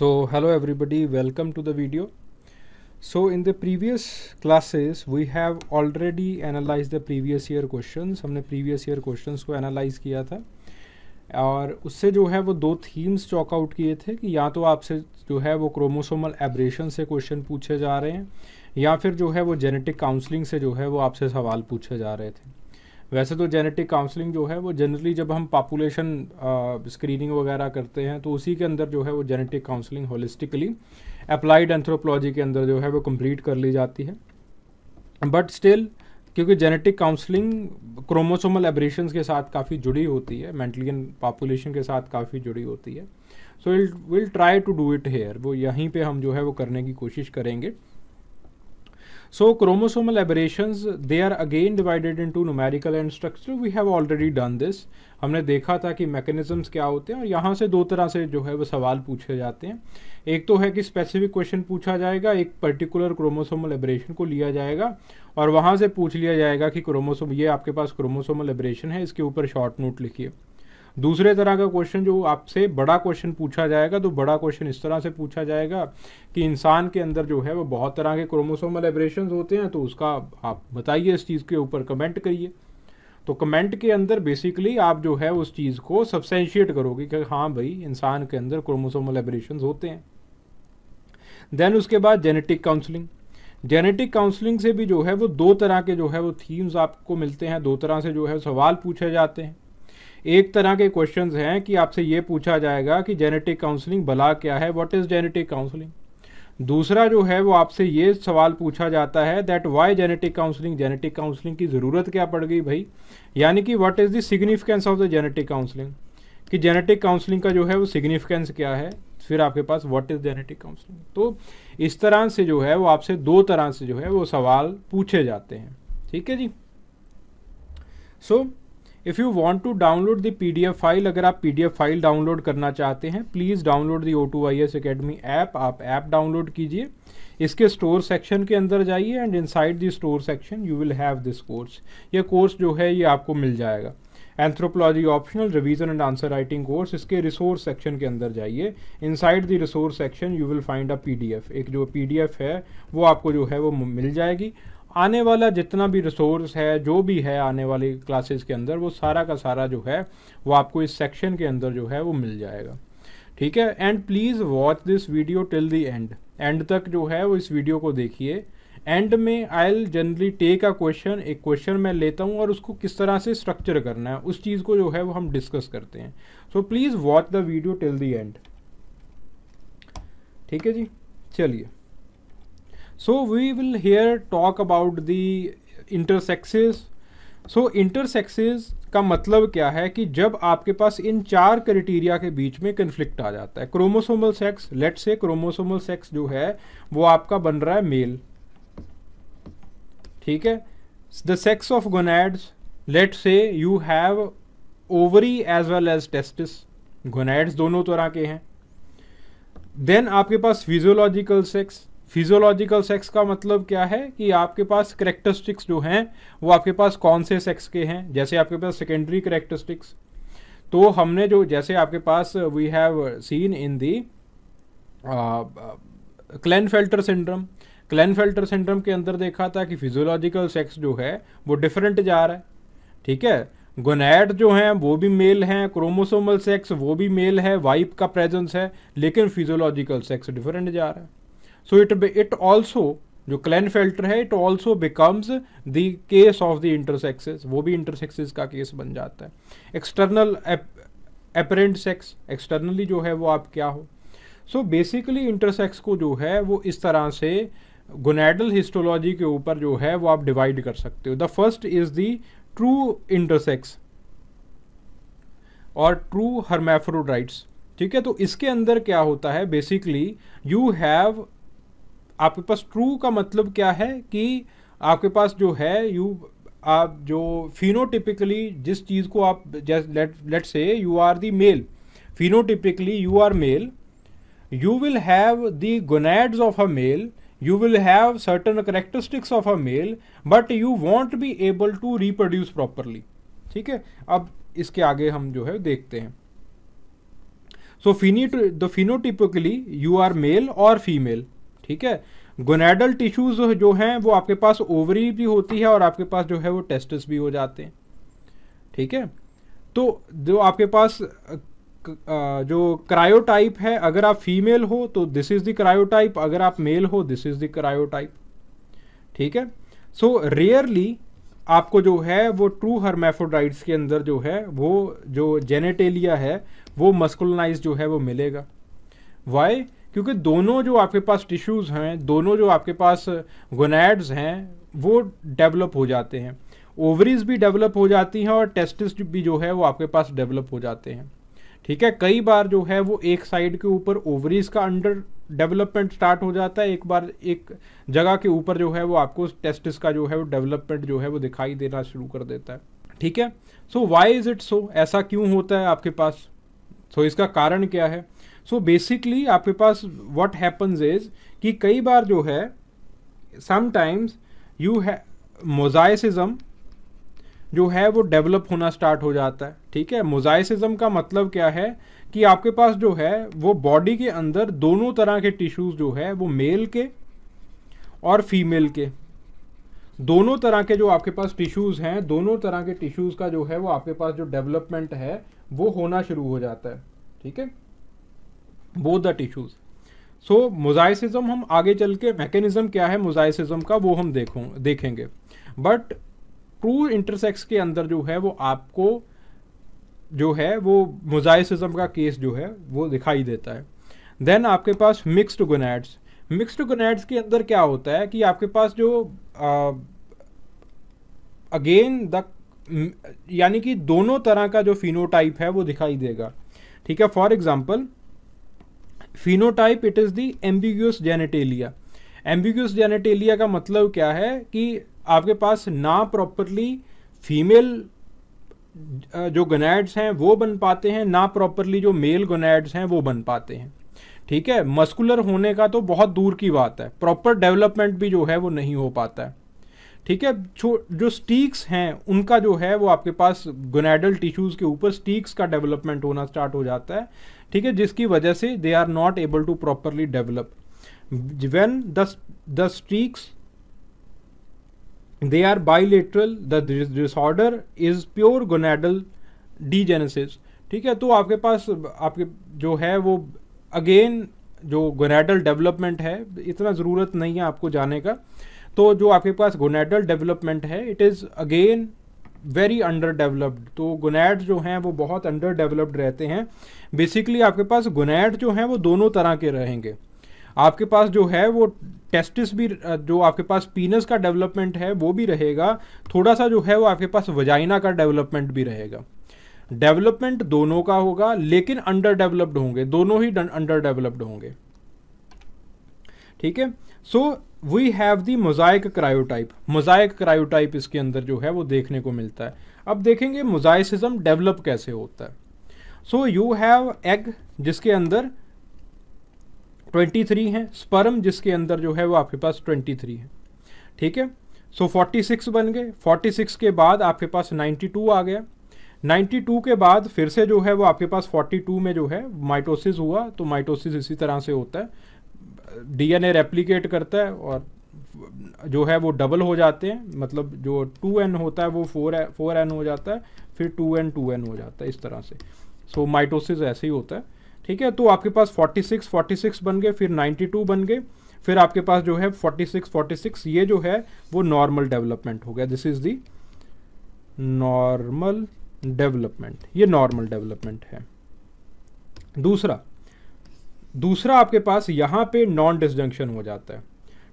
so hello everybody welcome to the video so in the previous classes we have already analyzed the previous year questions हमने previous year questions को analyze किया था और उससे जो है वो दो themes chalk out किए थे कि या तो आपसे जो है वो chromosomal aberration से question पूछे जा रहे हैं या फिर जो है वो genetic counseling से जो है वो आपसे सवाल पूछे जा रहे थे वैसे तो जेनेटिक काउंसलिंग जो है वो जनरली जब हम पॉपुलेशन स्क्रीनिंग uh, वगैरह करते हैं तो उसी के अंदर जो है वो genetic counselling holistically applied anthropology के अंदर जो है वो कंप्लीट कर ली जाती है बट स्टिल क्योंकि जेनेटिक काउंसलिंग क्रोमोसोमल एब्रेशन के साथ काफ़ी जुड़ी होती है मेंटलियन पॉपुलेशन के साथ काफ़ी जुड़ी होती है so will try to do it here वो यहीं पे हम जो है वो करने की कोशिश करेंगे So chromosomal aberrations, they are again divided into numerical and structural. We have already done this. हमने देखा था कि मैकेनिज्म्स क्या होते हैं और यहाँ से दो तरह से जो है वो सवाल पूछे जाते हैं एक तो है कि स्पेसिफिक क्वेश्चन पूछा जाएगा एक पर्टिकुलर क्रोमोसोमल एबरेशन को लिया जाएगा और वहाँ से पूछ लिया जाएगा कि क्रोमोसोम ये आपके पास क्रोमोसोमल एबरेशन है इसके ऊपर शॉर्ट नोट लिखिए दूसरे तरह का क्वेश्चन जो आपसे बड़ा क्वेश्चन पूछा जाएगा तो बड़ा क्वेश्चन इस तरह से पूछा जाएगा कि इंसान के अंदर जो है वो बहुत तरह के क्रोमोसोमल एब्रेशन होते हैं तो उसका आप बताइए इस चीज़ के ऊपर कमेंट करिए तो कमेंट के अंदर बेसिकली आप जो है उस चीज़ को सबसेंशिएट करोगे कि हाँ भाई इंसान के अंदर क्रोमोसोमल एब्रेशन होते हैं देन उसके बाद जेनेटिक काउंसलिंग जेनेटिक काउंसलिंग से भी जो है वो दो तरह के जो है वो थीम्स आपको मिलते हैं दो तरह से जो है सवाल पूछे जाते हैं एक तरह के क्वेश्चन हैं कि आपसे ये पूछा जाएगा कि जेनेटिक काउंसलिंग भला क्या है वॉट इज़ जेनेटिक काउंसलिंग दूसरा जो है वो आपसे ये सवाल पूछा जाता है that why genetic counselling genetic counselling की ज़रूरत क्या पड़ गई भाई यानी कि what is the significance of the genetic counselling कि जेनेटिक काउंसलिंग का जो है वो सिग्निफिकेंस क्या है फिर आपके पास व्हाट इज़ जेनेटिक काउंसलिंग तो इस तरह से जो है वो आपसे दो तरह से जो है वो सवाल पूछे जाते हैं ठीक है जी so so, if you want to download the P D F file अगर आप P D F file download करना चाहते हैं please download the O two I S academy app आप ऐप डाउनलोड कीजिए इसके स्टोर सेक्शन के अंदर जाइए and inside the store section you will have this course ये कोर्स जो है ये आपको मिल जाएगा anthropology optional revision and answer writing course इसके रिसोर्स सेक्शन के अंदर जाइए inside the resource section you will find a P D F एक जो पी डी एफ है वो आपको जो है वो मिल जाएगी आने वाला जितना भी रिसोर्स है जो भी है आने वाली क्लासेस के अंदर वो सारा का सारा जो है वो आपको इस सेक्शन के अंदर जो है वो मिल जाएगा ठीक है and please watch this video till the end end तक जो है वो इस वीडियो को देखिए एंड में I generally take a question एक क्वेश्चन मैं लेता हूँ और उसको किस तरह से स्ट्रक्चर करना है उस चीज़ को जो है वो हम डिस्कस करते हैं so please watch the video till the end ठीक है जी चलिए So we will here talk about the intersexes. So intersexes का मतलब क्या है कि जब आपके पास इन चार क्राइटेरिया के बीच में कन्फ्लिक्ट आ जाता है chromosomal sex let's say chromosomal sex जो है वो आपका बन रहा है मेल ठीक है the sex of gonads let's say you have ovary as well as testis gonads दोनों तरह के हैं देन आपके पास फिजियोलॉजिकल सेक्स फिजियोलॉजिकल सेक्स का मतलब क्या है कि आपके पास करेक्टरिस्टिक्स जो हैं वो आपके पास कौन से सेक्स के हैं जैसे आपके पास सेकेंडरी करेक्टरिस्टिक्स तो हमने जो जैसे आपके पास we have seen in the filter syndrome filter syndrome के अंदर देखा था कि फिजियोलॉजिकल सेक्स जो है वो डिफरेंट जा रहा है ठीक है गोनैड जो हैं वो भी मेल हैं क्रोमोसोमल सेक्स वो भी मेल है वाइप का प्रेजेंस है लेकिन फिजियोलॉजिकल सेक्स डिफरेंट जा रहा है सो इट इट ऑल्सो जो क्लैन फिल्टर है it also becomes the case of the intersexes वो भी इंटरसेक्सेस का केस बन जाता है एक्सटर्नल अपेरेंट सेक्स एक्सटर्नली जो है वो आप क्या हो सो बेसिकली इंटरसेक्स को जो है वो इस तरह से गोनेडल हिस्टोलॉजी के ऊपर जो है वो आप डिवाइड कर सकते हो the first is the true intersex और ट्रू हर्मेफ्रोडाइट्स ठीक है तो इसके अंदर क्या होता है बेसिकली यू हैव आपके पास ट्रू का मतलब क्या है कि आपके पास जो है यू आप जो फिनोटिपिकली जिस चीज़ को आप let let's say you are the male phenotypically you are male you will have the gonads of a male you will have certain characteristics of a male but you won't be able to reproduce properly ठीक है अब इसके आगे हम जो है देखते हैं सो फिनी the phenotypically you are male और फीमेल ठीक है गोनेडल टिश्यूज जो हैं वो आपके पास ओवरी भी होती है और आपके पास जो है वो टेस्टिस भी हो जाते हैं ठीक है तो जो आपके पास जो क्रायोटाइप है अगर आप फीमेल हो तो दिस इज द क्रायोटाइप अगर आप मेल हो दिस इज द क्रायोटाइप ठीक है सो रेयरली आपको जो है वो ट्रू हरमेफोडाइट्स के अंदर जो है वो जो जेनेटेलिया है वो मस्कुलनाइज जो है वो मिलेगा वाई क्योंकि दोनों जो आपके पास टिश्यूज़ हैं दोनों जो आपके पास गोनैड्स हैं वो डेवलप हो जाते हैं ओवरीज भी डेवलप हो जाती हैं और टेस्टिस भी जो है वो आपके पास डेवलप हो जाते हैं ठीक है कई बार जो है वो एक साइड के ऊपर ओवरीज का अंडर डेवलपमेंट स्टार्ट हो जाता है एक बार एक जगह के ऊपर जो है वो आपको टेस्टिस का जो है वो डेवलपमेंट जो है वो दिखाई देना शुरू कर देता है ठीक है so why is it so ऐसा क्यों होता है आपके पास सो so, इसका कारण क्या है सो बेसिकली आपके पास वॉट हैपन्स इज कि कई बार जो है समटाइम्स यू है मोजाइसिज्म जो है वो डेवलप होना स्टार्ट हो जाता है ठीक है मोजाइसिज्म का मतलब क्या है कि आपके पास जो है वो बॉडी के अंदर दोनों तरह के टिश्यूज़ जो है वो मेल के और फीमेल के दोनों तरह के जो आपके पास टिश्यूज़ हैं दोनों तरह के टिश्यूज़ का जो है वो आपके पास जो डेवलपमेंट है वो होना शुरू हो जाता है ठीक है both the tissues so mosaicism हम आगे चल के मैकेनिज़्म क्या है मोजाइसिज्म का वो हम देखो देखेंगे बट ट्रू इंटरसेक्स के अंदर जो है वो आपको जो है वो मोजाइसिज्म का केस जो है वो दिखाई देता है देन आपके पास मिक्स्ड गोनेड्स मिक्स्ड गुनेड्स के अंदर क्या होता है कि आपके पास जो अगेन द यानी कि दोनों तरह का जो फिनोटाइप है वो दिखाई देगा ठीक है for example phenotype it is the ambiguous genitalia ambiguous genitalia का मतलब क्या है कि आपके पास ना प्रॉपरली फीमेल जो गोनैड्स हैं वो बन पाते हैं ना प्रॉपरली जो मेल गोनैड्स हैं वो बन पाते हैं ठीक है मस्कुलर होने का तो बहुत दूर की बात है प्रॉपर डेवलपमेंट भी जो है वो नहीं हो पाता है ठीक है जो स्टीक्स हैं उनका जो है वो आपके पास गोनेडल टिश्यूज़ के ऊपर स्टीक्स का डेवलपमेंट होना स्टार्ट हो जाता है ठीक है जिसकी वजह से they are not able to properly develop when the streaks they are bilateral the disorder is pure gonadal degenesis ठीक है तो आपके पास आपके जो है वो अगेन जो गोनेडल डेवलपमेंट है इतना ज़रूरत नहीं है आपको जाने का तो जो आपके पास गोनेडल डेवलपमेंट है it is again very under developed तो गुनैड जो हैं वो बहुत अंडर डेवलप्ड रहते हैं बेसिकली आपके पास गुनैड जो हैं वो दोनों तरह के रहेंगे आपके पास जो है वो टेस्टिस भी जो आपके पास पीनस का डेवलपमेंट है वो भी रहेगा थोड़ा सा जो है वो आपके पास वजाइना का डेवलपमेंट भी रहेगा डेवलपमेंट दोनों का होगा लेकिन अंडर डेवलप्ड होंगे दोनों ही अंडर डेवलप्ड होंगे ठीक है so we have the mosaic karyotype mosaic karyotype इसके अंदर जो है वो देखने को मिलता है अब देखेंगे मोजाइसिज्म डेवलप कैसे होता है सो यू हैव एग जिसके अंदर 23 हैं स्पर्म जिसके अंदर जो है वो आपके पास 23 है ठीक है सो so 46 बन गए 46 के बाद आपके पास 92 आ गया 92 के बाद फिर से जो है वो आपके पास 42 में जो है माइटोसिस हुआ तो माइटोसिस इसी तरह से होता है डीएनए रेप्लिकेट करता है और जो है वो डबल हो जाते हैं मतलब जो टू एन होता है वो फोर फोर एन हो जाता है फिर टू एन टू एन हो जाता है इस तरह से सो so, माइटोसिस ऐसे ही होता है ठीक है तो आपके पास 46 46 बन गए फिर 92 बन गए फिर आपके पास जो है 46 46 ये जो है वो नॉर्मल डेवलपमेंट हो गया this is the normal development ये नॉर्मल डेवलपमेंट है दूसरा दूसरा आपके पास यहाँ पे नॉन डिसजंक्शन हो जाता है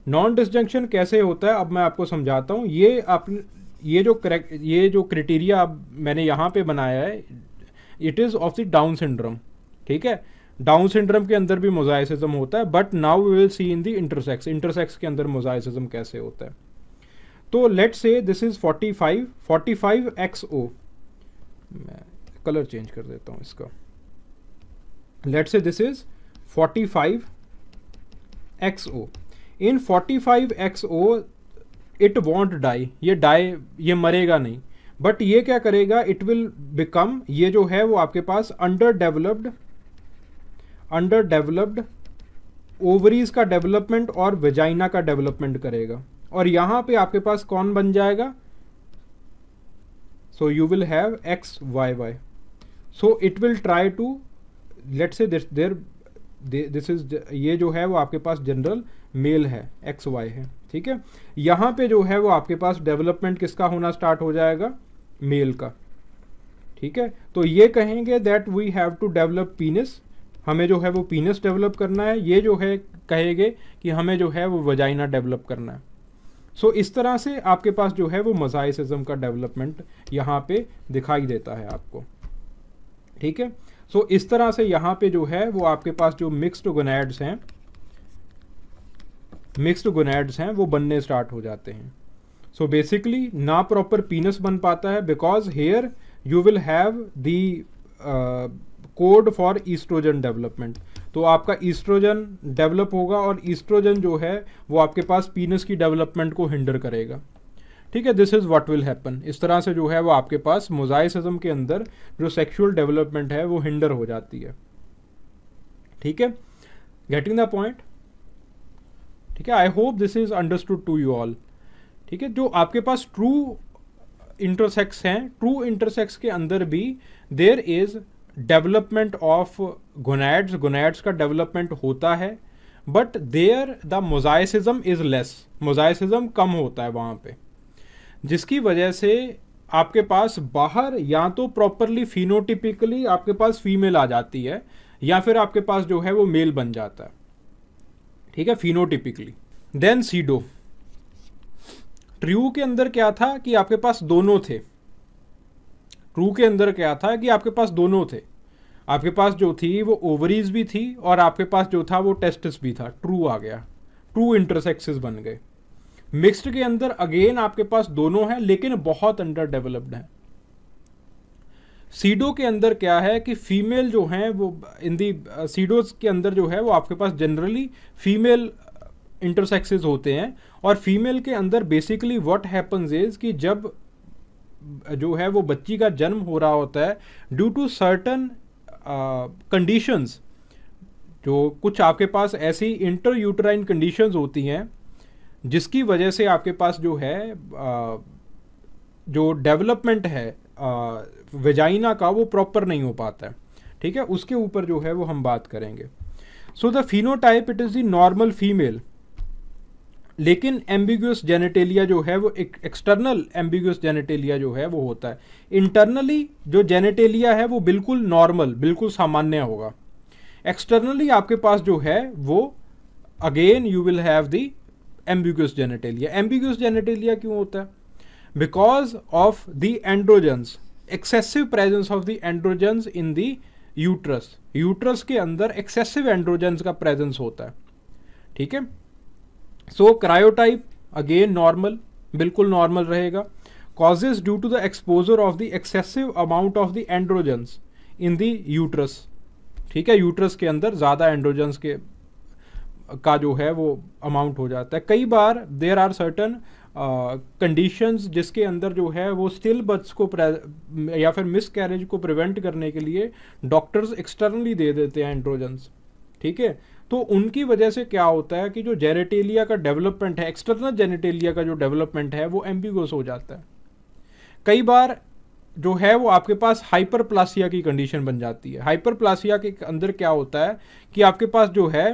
नॉन डिसजंक्शन कैसे होता है अब मैं आपको समझाता हूँ ये आप ये जो करेक्ट ये जो अब मैंने यहाँ पे बनाया है it is of the Down syndrome ठीक है डाउन सिंड्रम के अंदर भी मोजाइसिज्म होता है but now we will see in the intersex intersex के अंदर मोजाइसिज्म कैसे होता है तो late say this is 45 45 x ओ मैं कलर चेंज कर देता हूँ इसका let's say this is 45 XO. In 45 XO it won't die ये die ये मरेगा नहीं बट ये क्या करेगा इट विल बिकम ये जो है वो आपके पास under developed under developed ovaries का डेवलपमेंट और वेजाइना का डेवलपमेंट करेगा और यहां पे आपके पास कौन बन जाएगा so you will have X Y Y so it will try to let's say this there this is ये जो है वो आपके पास जनरल मेल है एक्स वाई है ठीक है यहाँ पे जो है वो आपके पास डेवलपमेंट किसका होना स्टार्ट हो जाएगा मेल का ठीक है तो ये कहेंगे that we have to develop penis हमें जो है वो पीनस डेवलप करना है ये जो है कहेंगे कि हमें जो है वो वजाइना डेवलप करना है सो so, इस तरह से आपके पास जो है वो मजाइसिज्म का डेवलपमेंट यहाँ पे दिखाई देता है आपको ठीक है सो so, इस तरह से यहाँ पे जो है वो आपके पास जो मिक्स्ड गोनेड्स हैं मिक्स्ड गोनेड्स हैं वो बनने स्टार्ट हो जाते हैं सो बेसिकली ना प्रॉपर पीनस बन पाता है because here you will have the code for oestrogen development तो आपका ईस्ट्रोजन डेवलप होगा और ईस्ट्रोजन जो है वो आपके पास पीनस की डेवलपमेंट को हिंडर करेगा ठीक है this is what will happen इस तरह से जो है वो आपके पास मोजाइसिज्म के अंदर जो सेक्शुअल डेवलपमेंट है वो हिंडर हो जाती है ठीक है गेटिंग द पॉइंट ठीक है I hope this is understood to you all ठीक है जो आपके पास ट्रू इंटरसेक्स हैं ट्रू इंटरसेक्स के अंदर भी there is development of gonads gonads का डेवलपमेंट होता है but there the mosaicism is less mosaicism कम होता है वहां पे जिसकी वजह से आपके पास बाहर या तो प्रॉपरली फिनोटिपिकली आपके पास फीमेल आ जाती है या फिर आपके पास जो है वो मेल बन जाता है ठीक है फिनोटिपिकली देन सीडो ट्रू के अंदर क्या था कि आपके पास दोनों थे ट्रू के अंदर क्या था कि आपके पास दोनों थे आपके पास जो थी वो ओवरीज भी थी और आपके पास जो था वो टेस्टिस भी था ट्रू आ गया ट्रू इंटरसेक्सेस बन गए मिक्स्ड के अंदर अगेन आपके पास दोनों हैं लेकिन बहुत अंडर डेवलप्ड हैं सीडो के अंदर क्या है कि फीमेल जो हैं वो इन दी सीडोज के अंदर जो है वो आपके पास जनरली फीमेल इंटरसेक्सेस होते हैं और फीमेल के अंदर बेसिकली व्हाट हैपन्स इज कि जब uh, जो है वो बच्ची का जन्म हो रहा होता है ड्यू टू सर्टन कंडीशंस जो कुछ आपके पास ऐसी इंटर यूटराइन कंडीशंस होती हैं जिसकी वजह से आपके पास जो है जो डेवलपमेंट है वेजाइना का वो प्रॉपर नहीं हो पाता है ठीक है उसके ऊपर जो है वो हम बात करेंगे so the phenotype it is the normal female लेकिन एम्बिगस जेनेटेलिया जो है वो एक एक्सटर्नल एम्बिगस जेनेटेलिया जो है वो होता है इंटरनली जो जेनेटेलिया है वो बिल्कुल नॉर्मल बिल्कुल सामान्य होगा एक्सटर्नली आपके पास जो है वो again you will have the ambiguous genitalia ambiguous genitalia क्यों होता है because of the androgens excessive presence of the androgens in the uterus uterus के अंदर एक्सेसिव एंड्रोजन्स का प्रेजेंस होता है ठीक है सो क्रायोटाइप अगेन नॉर्मल बिल्कुल नॉर्मल रहेगा causes due to the exposure of the excessive amount of the androgens in the uterus ठीक है यूट्रस के अंदर ज़्यादा एंड्रोजन्स के का जो है वो अमाउंट हो जाता है कई बार देर आर सर्टन कंडीशंस जिसके अंदर जो है वो स्टिल बर्थ्स को या फिर मिस कैरेज को प्रिवेंट करने के लिए डॉक्टर्स एक्सटर्नली दे देते हैं एंड्रोजन्स ठीक है तो उनकी वजह से क्या होता है कि जो जेनेटेलिया का डेवलपमेंट है एक्सटर्नल जेनेटेलिया का जो डेवलपमेंट है वो एम्बिगोस हो जाता है कई बार जो है वो आपके पास हाइपरप्लासिया की कंडीशन बन जाती है हाइपरप्लासिया के अंदर क्या होता है कि आपके पास जो है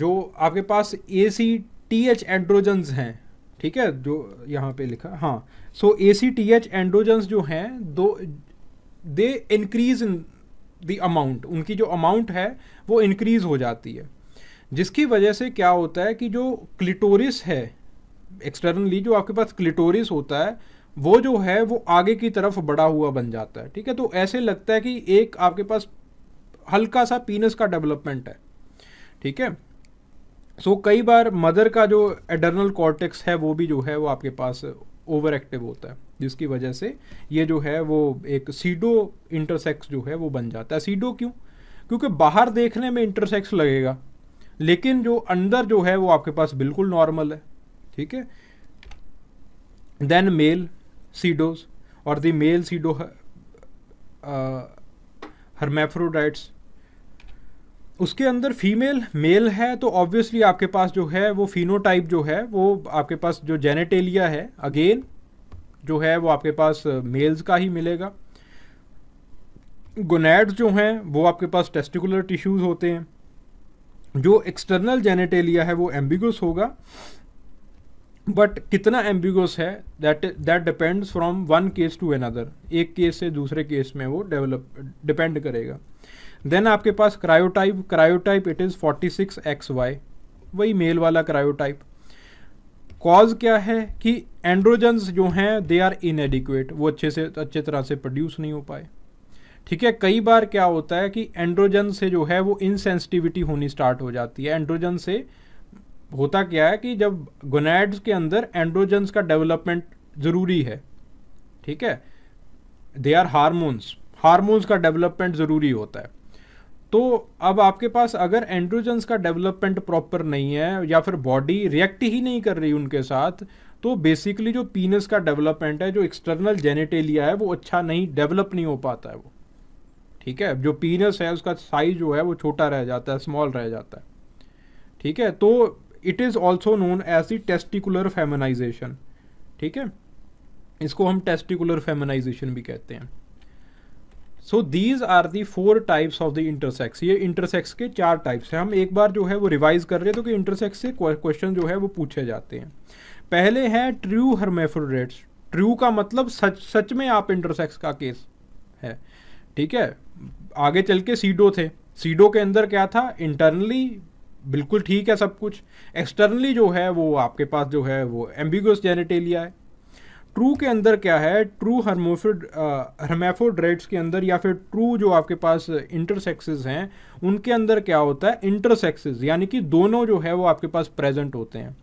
जो आपके पास A C T H androgens हैं ठीक है जो यहाँ पे लिखा हाँ so A C T H androgens जो हैं दो they increase in the amount उनकी जो अमाउंट है वो इंक्रीज हो जाती है जिसकी वजह से क्या होता है कि जो क्लिटोरिस है एक्सटर्नली जो आपके पास क्लिटोरिस होता है वो जो है वो आगे की तरफ बड़ा हुआ बन जाता है ठीक है तो ऐसे लगता है कि एक आपके पास हल्का सा पीनस का डेवलपमेंट है ठीक है सो so, कई बार मदर का जो एडर्नल कॉर्टेक्स है वो भी जो है वो आपके पास ओवर एक्टिव होता है जिसकी वजह से ये जो है वो एक सीडो इंटरसेक्स जो है वो बन जाता है सीडो क्यों क्योंकि बाहर देखने में इंटरसेक्स लगेगा लेकिन जो अंदर जो है वो आपके पास बिल्कुल नॉर्मल है ठीक है देन मेल सीडोज और द मेल सीडो हर्मेफ्रोडाइट्स उसके अंदर फीमेल मेल है तो ऑब्वियसली आपके पास जो है वो फिनोटाइप जो है वो आपके पास जो जेनेटेलिया है अगेन जो है वो आपके पास मेल्स uh, का ही मिलेगा गोनेड्स जो हैं वो आपके पास टेस्टिकुलर टिश्यूज़ होते हैं जो एक्सटर्नल जेनेटेलिया है वो एम्बिगस होगा बट कितना एम्बिगस है that that depends from one case to another एक केस से दूसरे केस में वो डेवलप डिपेंड करेगा देन आपके पास karyotype karyotype it is forty six X Y वही मेल वाला क्रायोटाइप कॉज क्या है कि एंड्रोजन्स जो हैं दे आर इनएडिक्वेट वो अच्छे से अच्छे तरह से प्रोड्यूस नहीं हो पाए ठीक है कई बार क्या होता है कि एंड्रोजन से जो है वो इनसेंसिटिविटी होनी स्टार्ट हो जाती है एंड्रोजन से होता क्या है कि जब गोनेड्स के अंदर एंड्रोजन्स का डेवलपमेंट ज़रूरी है ठीक है दे आर हारमोन्स हारमोन्स का डेवलपमेंट ज़रूरी होता है तो अब आपके पास अगर एंड्रोजन्स का डेवलपमेंट प्रॉपर नहीं है या फिर बॉडी रिएक्ट ही नहीं कर रही उनके साथ तो बेसिकली जो पीनस का डेवलपमेंट है जो एक्सटर्नल जेनेटेलिया है वो अच्छा नहीं डेवलप नहीं हो पाता है वो ठीक है जो पीनस है उसका साइज जो है वो छोटा रह जाता है स्मॉल रह जाता है ठीक है तो it is also known as the testicular feminization ठीक है इसको हम टेस्टिकुलर फेमनाइजेशन भी कहते हैं so these are the four types of the intersex ये इंटरसेक्स के चार टाइप्स हैं हम एक बार जो है वो रिवाइज कर रहे हैं तो कि इंटरसेक्स से क्वेश्चन जो है वो पूछे जाते हैं पहले हैं ट्रू हर्मेफोडेट्स ट्रू का मतलब सच सच में आप इंटरसेक्स का केस है ठीक है आगे चल के सीडो थे सीडो के अंदर क्या था इंटरनली बिल्कुल ठीक है सब कुछ एक्सटर्नली जो है वो आपके पास जो है वो एम्बिगस जेनेटेलिया है ट्रू के अंदर क्या है ट्रू हर्मोफिड हर्मेफोड्रेट्स uh, के अंदर या फिर ट्रू जो आपके पास इंटरसेक्सेस हैं उनके अंदर क्या होता है इंटरसेक्सेस यानी कि दोनों जो है वो आपके पास प्रेजेंट होते हैं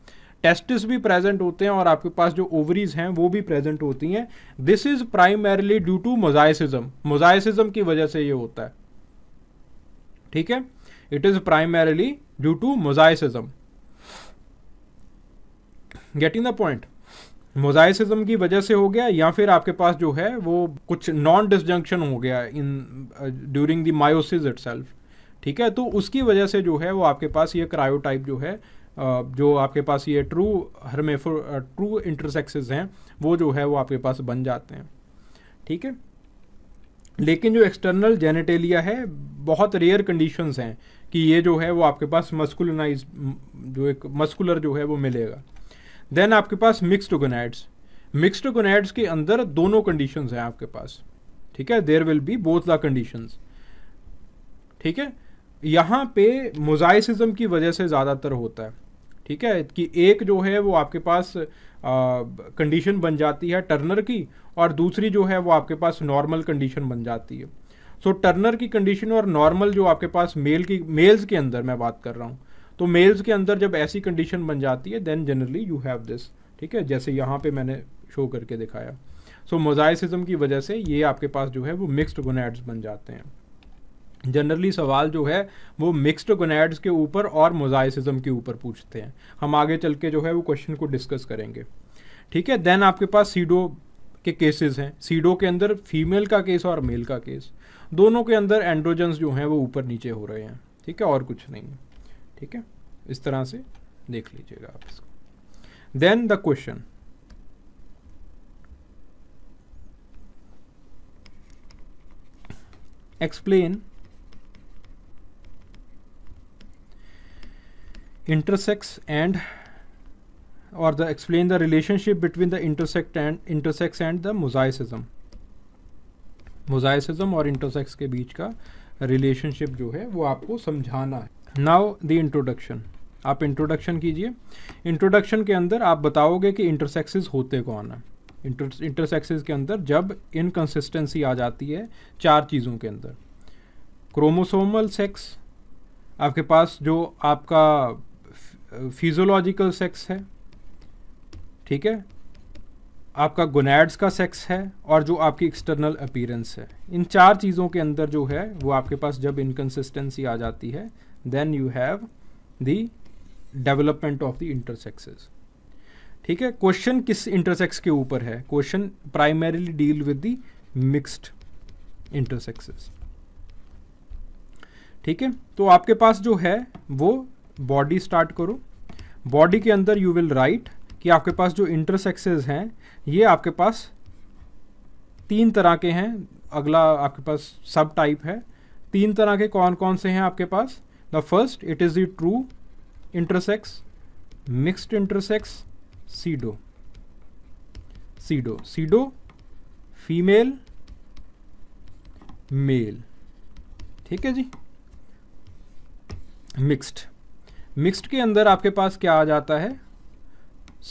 टेस्टिस भी प्रेजेंट होते हैं और आपके पास जो ओवरीज हैं वो भी प्रेजेंट होती हैं this is primarily due to mosaicism mosaicism की वजह से ये होता है ठीक है it is primarily due to mosaicism getting the point mosaicism की वजह से हो गया या फिर आपके पास जो है वो कुछ नॉन डिसजंक्शन हो गया in during the meiosis it ठीक है तो उसकी वजह से जो है वो आपके पास ये क्रायोटाइप जो है uh, जो आपके पास ये ट्रू हरमेफो ट्रू इंटरसेक्सेस हैं वो जो है वो आपके पास बन जाते हैं ठीक है लेकिन जो एक्सटर्नल जेनेटेलिया है बहुत रेयर कंडीशंस हैं कि ये जो है वो आपके पास मस्कुलनाइज जो एक मस्कुलर जो है वो मिलेगा देन आपके पास मिक्सड गोनैड्स मिक्सड गोनैड्स के अंदर दोनों कंडीशन हैं आपके पास ठीक है there will be both the condition ठीक है यहाँ पे मोजाइसिज्म की वजह से ज़्यादातर होता है ठीक है कि एक जो है वो आपके पास कंडीशन बन जाती है टर्नर की और दूसरी जो है वो आपके पास नॉर्मल कंडीशन बन जाती है सो so, टर्नर की कंडीशन और नॉर्मल जो आपके पास मेल की मेल्स के अंदर मैं बात कर रहा हूँ तो मेल्स के अंदर जब ऐसी कंडीशन बन जाती है then generally you have this ठीक है जैसे यहाँ पे मैंने शो करके दिखाया सो so, मोजाइसिज्म की वजह से ये आपके पास जो है वो मिक्स्ड गोनेड्स बन जाते हैं जनरली सवाल जो है वो मिक्स्ड गोनेड्स के ऊपर और मोजाइसिज्म के ऊपर पूछते हैं हम आगे चल के जो है वो क्वेश्चन को डिस्कस करेंगे ठीक है देन आपके पास सीडो के केसेस हैं सीडो के अंदर फीमेल का केस और मेल का केस दोनों के अंदर एंड्रोजन्स जो हैं वो ऊपर नीचे हो रहे हैं ठीक है और कुछ नहीं है ठीक है इस तरह से देख लीजिएगा आप इसको then the question explain intersex and और the explain the relationship between the intersect and intersex and the mosaicism mosaicism और इंटरसेक्स के बीच का रिलेशनशिप जो है वो आपको समझाना है नाउ द इंट्रोडक्शन आप इंट्रोडक्शन कीजिए इंट्रोडक्शन के अंदर आप बताओगे कि इंटरसेक्सेस होते कौन है इंटरसेक्सेस के अंदर जब इनकन्सिस्टेंसी आ जाती है चार चीज़ों के अंदर क्रोमोसोमल सेक्स आपके पास जो आपका फिजोलॉजिकल सेक्स है ठीक है आपका गुनेड्स का सेक्स है और जो आपकी एक्सटर्नल अपीरेंस है इन चार चीज़ों के अंदर जो है वो आपके पास जब इनकन्सिस्टेंसी आ जाती है then you have the development of the intersexes ठीक है क्वेश्चन किस इंटरसेक्स के ऊपर है question primarily deal with the mixed intersexes ठीक है तो आपके पास जो है वो बॉडी स्टार्ट करो बॉडी के अंदर यू विल राइट कि आपके पास जो इंटरसेक्सेस हैं ये आपके पास तीन तरह के हैं अगला आपके पास सब टाइप है तीन तरह के कौन कौन से हैं आपके पास the first it is the true intersex mixed intersex pseudo pseudo pseudo female male ठीक है जी मिक्स्ड मिक्स्ड के अंदर आपके पास क्या आ जाता है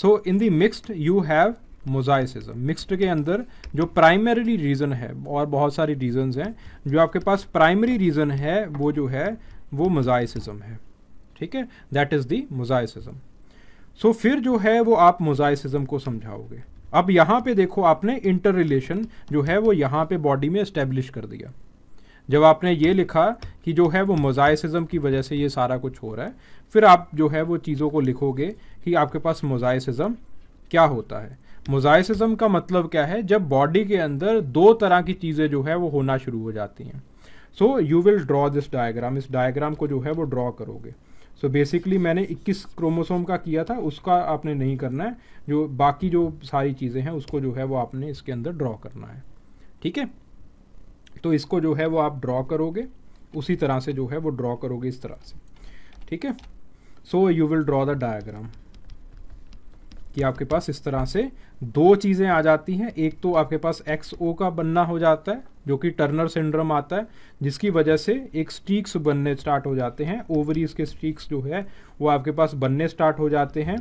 so in the mixed you have mosaicism mixed के अंदर जो प्राइमरी रीज़न है और बहुत सारी रीजंस हैं जो आपके पास प्राइमरी रीज़न है वो जो है वो मोजाइसिज्म है ठीक है दैट इज़ दी मोजाइसिज्म सो फिर जो है वो आप मोजाइसिज्म को समझाओगे अब यहाँ पे देखो आपने इंटर रिलेशन जो है वो यहाँ पे बॉडी में इस्टेब्लिश कर दिया जब आपने ये लिखा कि जो है वो मोजाइसिज्म की वजह से ये सारा कुछ हो रहा है फिर आप जो है वो चीज़ों को लिखोगे कि आपके पास मोजाइसिज्म क्या होता है मोजाइसिज्म का मतलब क्या है जब बॉडी के अंदर दो तरह की चीज़ें जो है वो होना शुरू हो जाती हैं so you will draw this diagram इस डायग्राम को जो है वो ड्रॉ करोगे सो so बेसिकली मैंने 21 क्रोमोसोम का किया था उसका आपने नहीं करना है जो बाकी जो सारी चीज़ें हैं उसको जो है वो आपने इसके अंदर ड्रॉ करना है ठीक है तो इसको जो है वो आप ड्रॉ करोगे उसी तरह से जो है वो ड्रॉ करोगे इस तरह से ठीक है so you will draw the diagram कि आपके पास इस तरह से दो चीज़ें आ जाती हैं एक तो आपके पास एक्स ओ का बनना हो जाता है जो कि टर्नर सिंड्रम आता है जिसकी वजह से एक स्टीक्स बनने स्टार्ट हो जाते हैं ओवरीज के स्टीक्स जो है वो आपके पास बनने स्टार्ट हो जाते हैं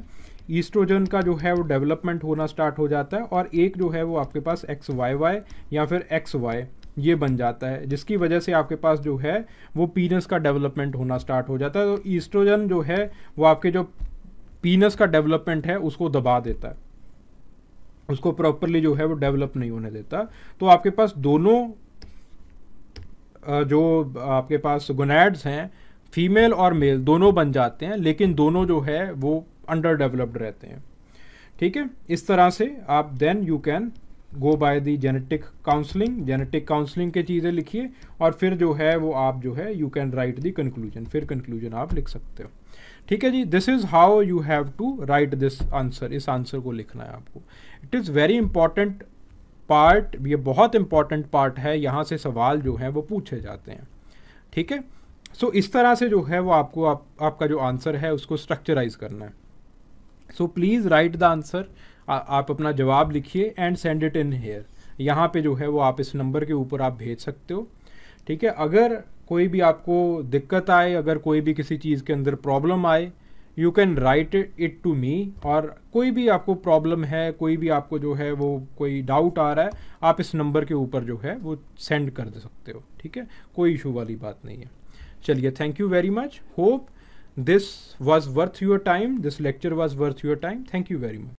ईस्ट्रोजन का जो है वो डेवलपमेंट होना स्टार्ट हो जाता है और एक जो है वो आपके पास एक्स वाई वाई या फिर एक्स वाई ये बन जाता है जिसकी वजह से आपके पास जो है वो पीनस का डेवलपमेंट होना स्टार्ट हो जाता है तो ईस्ट्रोजन जो है वो आपके जो पीनस का डेवलपमेंट है उसको दबा देता है उसको प्रॉपरली जो है वो डेवलप नहीं होने देता तो आपके पास दोनों जो आपके पास गोनैड्स हैं फीमेल और मेल दोनों बन जाते हैं लेकिन दोनों जो है वो अंडर डेवलप्ड रहते हैं ठीक है इस तरह से आप then you can go by the genetic counselling genetic counselling के चीज़ें लिखिए और फिर जो है वो आप जो है you can write the conclusion फिर कंक्लूजन आप लिख सकते हो ठीक है जी this is how you have to write this answer इस आंसर को लिखना है आपको it is very important part ये बहुत इंपॉर्टेंट पार्ट है यहाँ से सवाल जो हैं वो पूछे जाते हैं ठीक है सो so, इस तरह से जो है वो आपको आप, आपका जो आंसर है उसको स्ट्रक्चराइज करना है so please write the answer आप अपना जवाब लिखिए and send it in here यहाँ पे जो है वो आप इस नंबर के ऊपर आप भेज सकते हो ठीक है अगर कोई भी आपको दिक्कत आए अगर कोई भी किसी चीज़ के अंदर प्रॉब्लम आए you can write it to me और कोई भी आपको प्रॉब्लम है कोई भी आपको जो है वो कोई डाउट आ रहा है आप इस नंबर के ऊपर जो है वो सेंड कर दे सकते हो ठीक है कोई इशू वाली बात नहीं है चलिए thank you very much hope this was worth your time this lecture was worth your time thank you very much